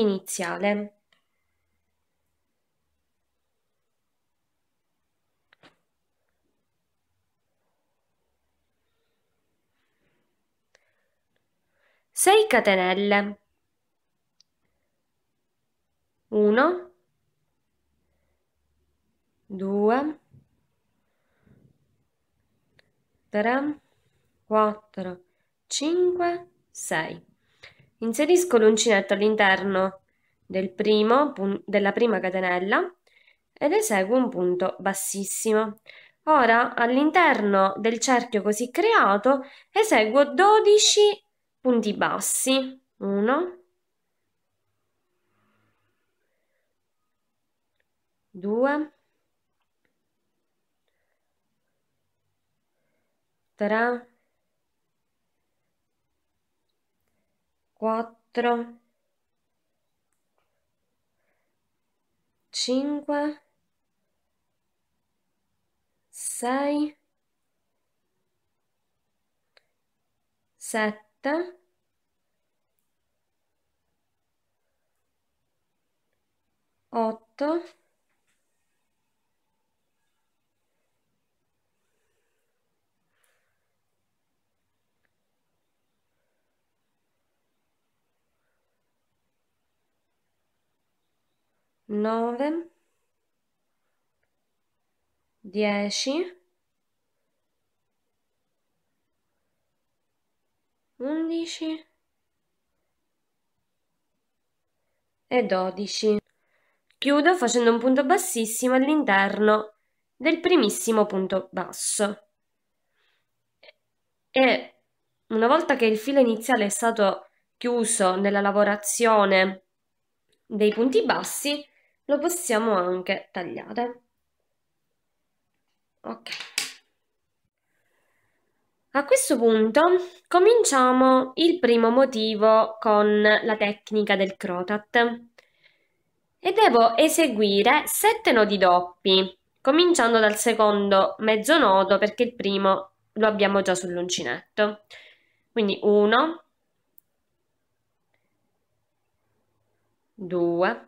iniziale. Sei catenelle. Uno, due, tre, quattro, cinque, sei. Inserisco l'uncinetto all'interno del primo, della prima catenella ed eseguo un punto bassissimo. Ora all'interno del cerchio così creato eseguo 12 punti bassi. 1, 2, 3, quattro, cinque, sei, sette, otto, 9, 10, 11 e 12. Chiudo facendo un punto bassissimo all'interno del primissimo punto basso. E una volta che il filo iniziale è stato chiuso nella lavorazione dei punti bassi, lo possiamo anche tagliare. Ok. A questo punto cominciamo il primo motivo con la tecnica del crotat e devo eseguire sette nodi doppi cominciando dal secondo mezzo nodo perché il primo lo abbiamo già sull'uncinetto. Quindi 1, 2,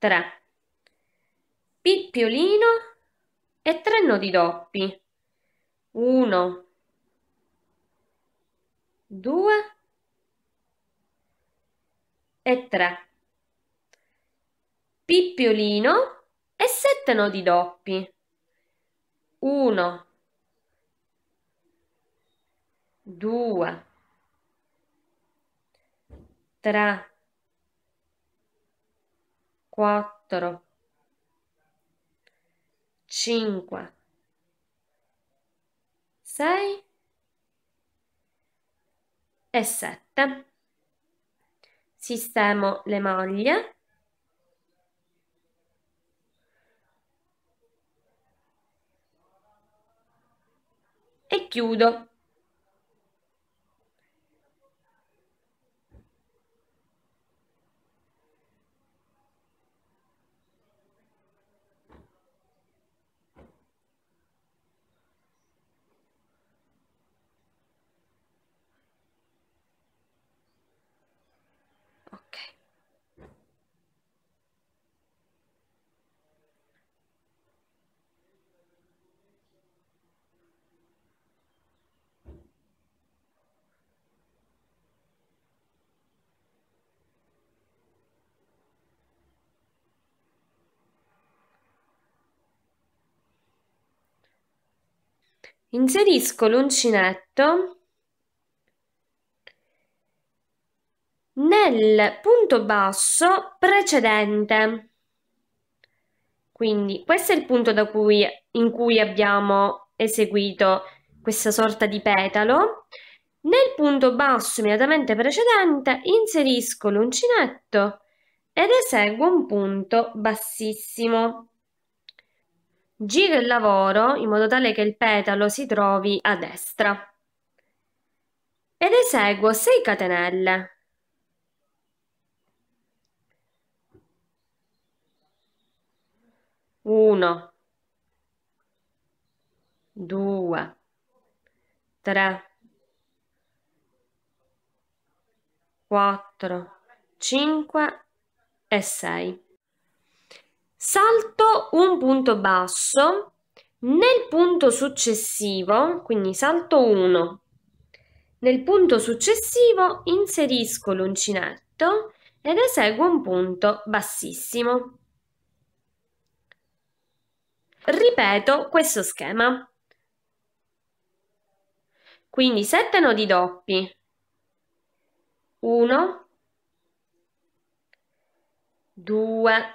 3 pippiolino e tre nodi doppi 1 2 e 3 pippiolino e sette nodi doppi 1 2 3 quattro, cinque, sei e sette. Sistemo le maglie. E chiudo inserisco l'uncinetto nel punto basso precedente. Quindi questo è il punto da cui, in cui abbiamo eseguito questa sorta di petalo. Nel punto basso immediatamente precedente inserisco l'uncinetto ed eseguo un punto bassissimo. Giro il lavoro in modo tale che il petalo si trovi a destra ed eseguo 6 catenelle. Uno, due, tre, quattro, cinque e sei salto un punto basso nel punto successivo, quindi salto 1, nel punto successivo inserisco l'uncinetto ed eseguo un punto bassissimo. Ripeto questo schema. Quindi 7 nodi doppi, 1, 2,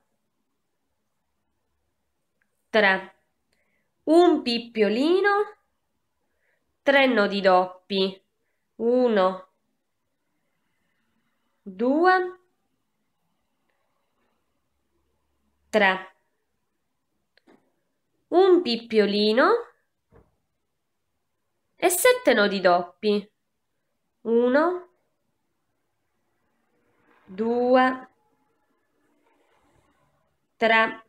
3 un pippiolino 3 nodi doppi 1 2 3 un pippiolino e 7 nodi doppi 1 2 3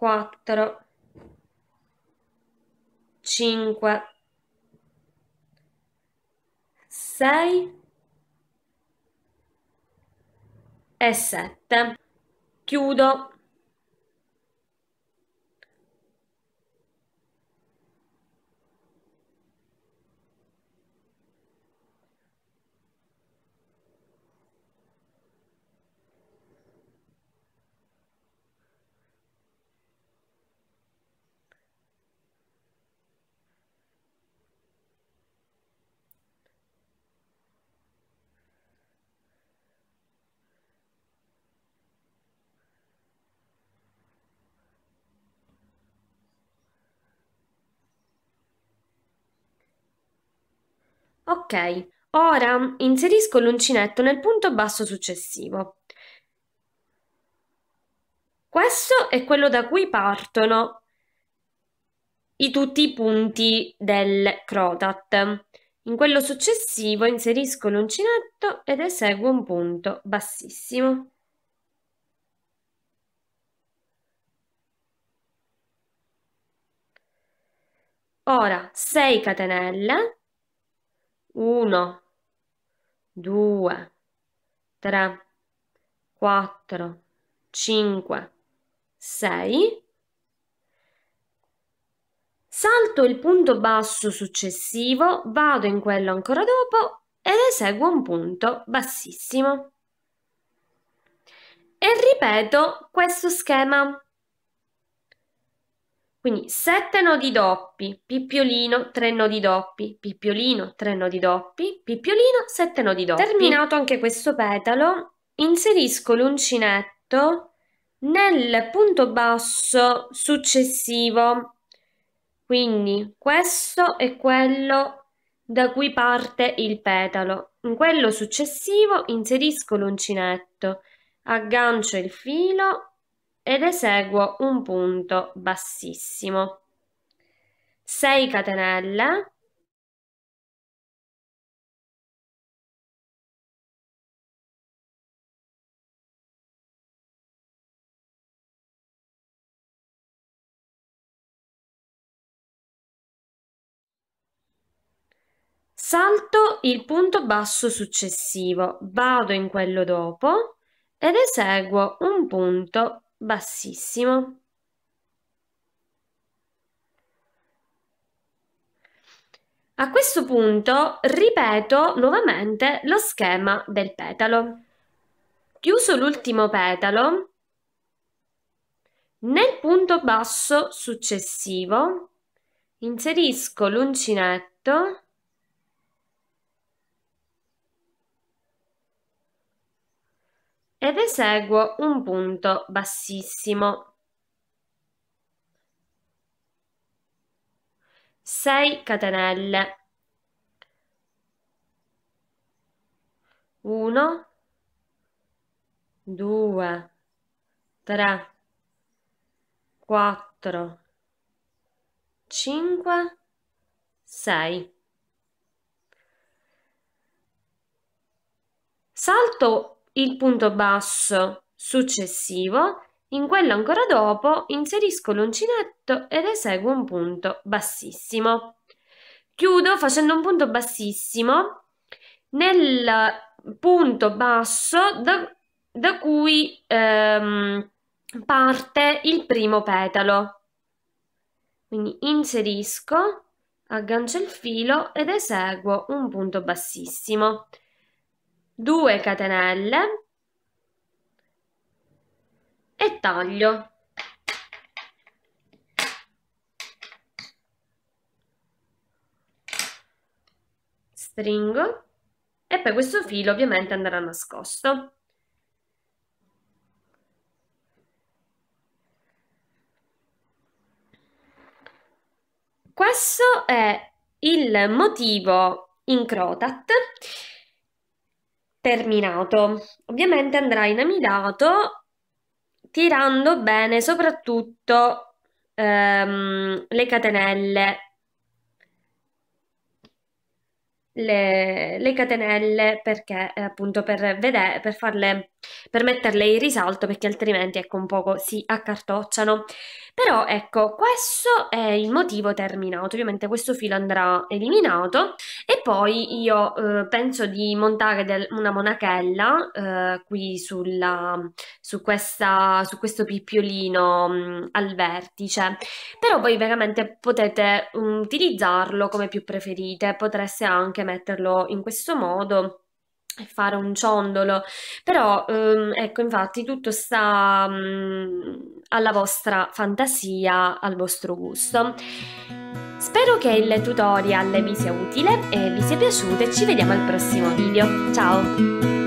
quattro, cinque, sei e sette. Chiudo. Ok, ora inserisco l'uncinetto nel punto basso successivo. Questo è quello da cui partono i tutti i punti del crotat. In quello successivo inserisco l'uncinetto ed eseguo un punto bassissimo. Ora 6 catenelle 1, 2, 3, 4, 5, 6. Salto il punto basso successivo, vado in quello ancora dopo ed eseguo un punto bassissimo. E ripeto questo schema. Quindi 7 nodi doppi, pippiolino, 3 nodi doppi, pippiolino, 3 nodi doppi, pippiolino, 7 nodi doppi. Terminato anche questo petalo, inserisco l'uncinetto nel punto basso successivo. Quindi questo è quello da cui parte il petalo. In quello successivo inserisco l'uncinetto, aggancio il filo ed eseguo un punto bassissimo. 6 catenelle. Salto il punto basso successivo, vado in quello dopo ed eseguo un punto bassissimo. A questo punto ripeto nuovamente lo schema del petalo. Chiuso l'ultimo petalo, nel punto basso successivo inserisco l'uncinetto ed eseguo un punto bassissimo. 6 catenelle. 1 2 3 4 5 6 Salto il punto basso successivo, in quello ancora dopo inserisco l'uncinetto ed eseguo un punto bassissimo. Chiudo facendo un punto bassissimo nel punto basso da, da cui ehm, parte il primo petalo. Quindi inserisco, aggancio il filo ed eseguo un punto bassissimo. 2 catenelle e taglio. Stringo e poi questo filo ovviamente andrà nascosto. Questo è il motivo in crotat terminato. Ovviamente andrà inamidato tirando bene soprattutto ehm, le catenelle le, le catenelle perché eh, appunto per vedere, per farle, per metterle in risalto perché altrimenti ecco un poco si accartocciano. Però ecco, questo è il motivo terminato, ovviamente questo filo andrà eliminato e poi io eh, penso di montare del, una monachella eh, qui sulla, su, questa, su questo pippiolino mh, mm, al vertice, però voi veramente potete um, utilizzarlo come più preferite, potreste anche metterlo in questo modo e fare un ciondolo però ehm, ecco infatti tutto sta mh, mhmm, alla vostra fantasia al vostro gusto spero che il tutorial vi sia utile e vi sia piaciuto e ci vediamo al prossimo video ciao